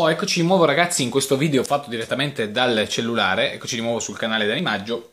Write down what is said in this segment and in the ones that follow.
Oh, eccoci di nuovo ragazzi in questo video fatto direttamente dal cellulare, eccoci di nuovo sul canale d'animaggio.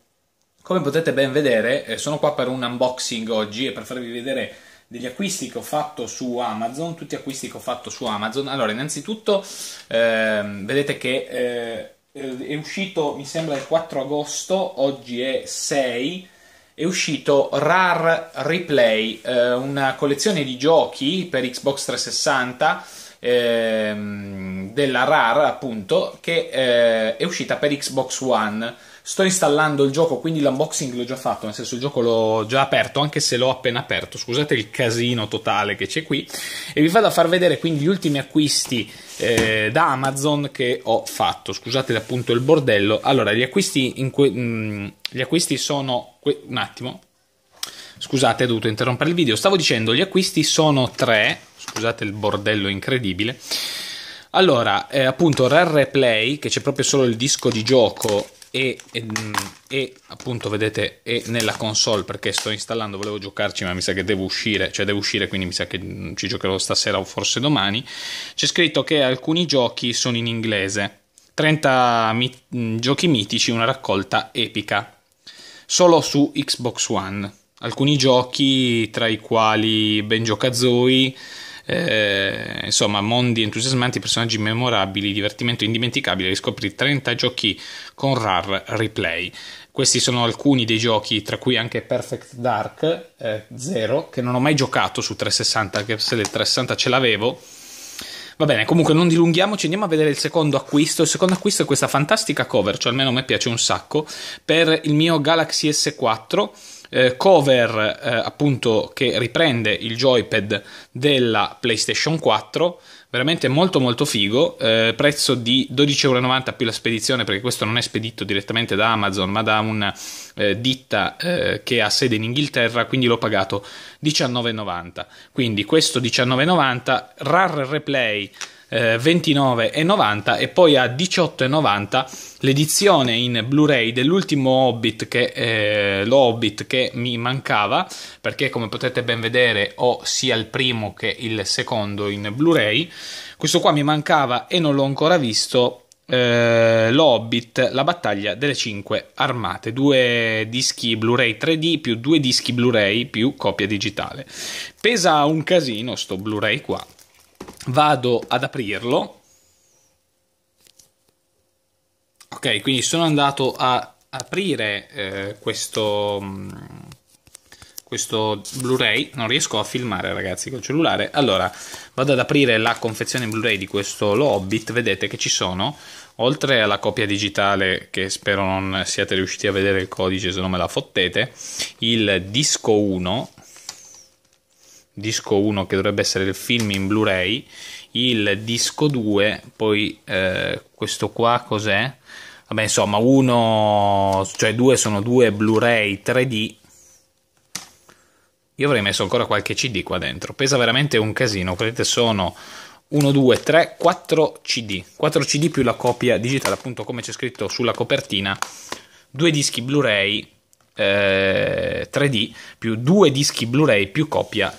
Come potete ben vedere eh, sono qua per un unboxing oggi e per farvi vedere degli acquisti che ho fatto su Amazon, tutti gli acquisti che ho fatto su Amazon. Allora, innanzitutto eh, vedete che eh, è uscito, mi sembra, il 4 agosto, oggi è 6 è uscito RAR Replay, eh, una collezione di giochi per Xbox 360 ehm, della RAR, appunto, che eh, è uscita per Xbox One. Sto installando il gioco, quindi l'unboxing l'ho già fatto, nel senso il gioco l'ho già aperto, anche se l'ho appena aperto. Scusate il casino totale che c'è qui. E vi vado a far vedere quindi gli ultimi acquisti eh, da Amazon che ho fatto. Scusate appunto il bordello. Allora, gli acquisti, que- mh, mm, gli acquisti sono. Que- un attimo. Scusate, ho dovuto interrompere il video. Stavo dicendo, gli acquisti sono tre. Scusate il bordello incredibile. Allora, eh, appunto, Rare Play, che c'è proprio solo il disco di gioco e, e, e, appunto vedete e nella console perché sto installando volevo giocarci ma mi sa che devo uscire cioè devo uscire quindi mi sa che mm, ci giocherò stasera o forse domani c'è scritto che alcuni giochi sono in inglese 30 mit- mm, giochi mitici una raccolta epica solo su Xbox One alcuni giochi tra i quali Ben Giocazoi eh, insomma mondi entusiasmanti, personaggi memorabili, divertimento indimenticabile, riscopri 30 giochi con RAR replay. Questi sono alcuni dei giochi, tra cui anche Perfect Dark eh, Zero, che non ho mai giocato su 360, anche se del 360 ce l'avevo. Va bene, comunque non dilunghiamoci, andiamo a vedere il secondo acquisto. Il secondo acquisto è questa fantastica cover, cioè almeno a me piace un sacco, per il mio Galaxy S4 eh, cover eh, appunto che riprende il joypad della PlayStation 4 veramente molto molto figo, eh, prezzo di 12,90€ più la spedizione perché questo non è spedito direttamente da Amazon ma da una eh, ditta eh, che ha sede in Inghilterra, quindi l'ho pagato 19,90€. Quindi questo 19,90, RAR Replay eh, 29,90 e poi a 18,90 l'edizione in Blu-ray dell'ultimo Hobbit che, eh, lo che mi mancava perché come potete ben vedere ho sia il primo che il secondo in Blu-ray questo qua mi mancava e non l'ho ancora visto eh, L'Hobbit, la battaglia delle 5 armate, due dischi Blu-ray 3D più due dischi Blu-ray più copia digitale. Pesa un casino sto Blu-ray qua, vado ad aprirlo. Ok, quindi sono andato a aprire eh, questo, mm, questo Blu-ray. Non riesco a filmare, ragazzi, col cellulare. Allora, vado ad aprire la confezione Blu-ray di questo Lobbit. Vedete che ci sono, oltre alla copia digitale, che spero non siate riusciti a vedere il codice, se no me la fottete, il disco 1 disco 1 che dovrebbe essere il film in Blu-ray, il disco 2, poi eh, questo qua cos'è? Vabbè, insomma, uno, cioè due sono due Blu-ray 3D. Io avrei messo ancora qualche CD qua dentro. Pesa veramente un casino. Vedete, sono 1, 2, 3, 4 CD. 4 CD più la copia digitale, appunto come c'è scritto sulla copertina. Due dischi Blu-ray eh, 3D più due dischi Blu-ray più copia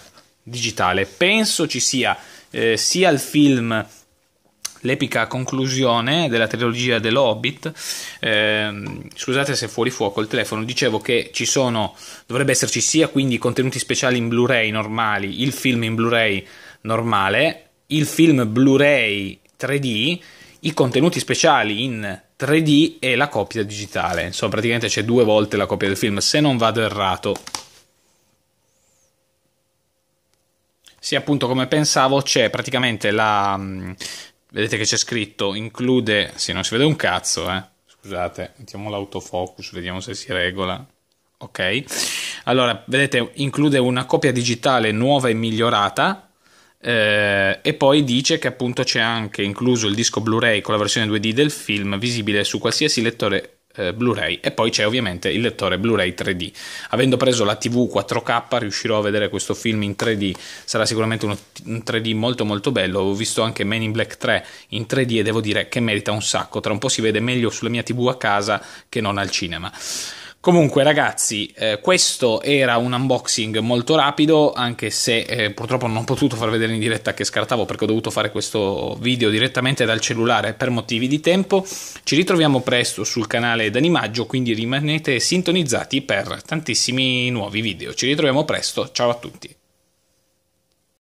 digitale. Penso ci sia eh, sia il film l'epica conclusione della trilogia dell'Hobbit. Eh, scusate se è fuori fuoco il telefono, dicevo che ci sono, dovrebbe esserci sia quindi contenuti speciali in Blu-ray normali, il film in Blu-ray normale, il film Blu-ray 3D, i contenuti speciali in 3D e la copia digitale. Insomma, praticamente c'è due volte la copia del film, se non vado errato. Sì, appunto, come pensavo, c'è praticamente la. Mm, vedete che c'è scritto, include. Sì, non si vede un cazzo, eh. Scusate, mettiamo l'autofocus, vediamo se si regola. Ok, allora vedete, include una copia digitale nuova e migliorata. Eh, e poi dice che appunto c'è anche incluso il disco Blu-ray con la versione 2D del film visibile su qualsiasi lettore eh, Blu-ray e poi c'è ovviamente il lettore Blu-ray 3D. Avendo preso la TV 4K riuscirò a vedere questo film in 3D, sarà sicuramente uno, un 3D molto molto bello, ho visto anche Men in Black 3 in 3D e devo dire che merita un sacco, tra un po' si vede meglio sulla mia TV a casa che non al cinema. Comunque ragazzi, eh, questo era un unboxing molto rapido, anche se eh, purtroppo non ho potuto far vedere in diretta che scartavo perché ho dovuto fare questo video direttamente dal cellulare per motivi di tempo. Ci ritroviamo presto sul canale D'Animaggio, quindi rimanete sintonizzati per tantissimi nuovi video. Ci ritroviamo presto, ciao a tutti.